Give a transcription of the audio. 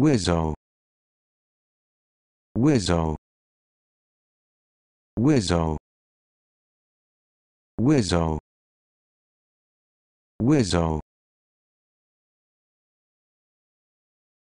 Wizzo Wizzo Wizzo Wizzo Wizzo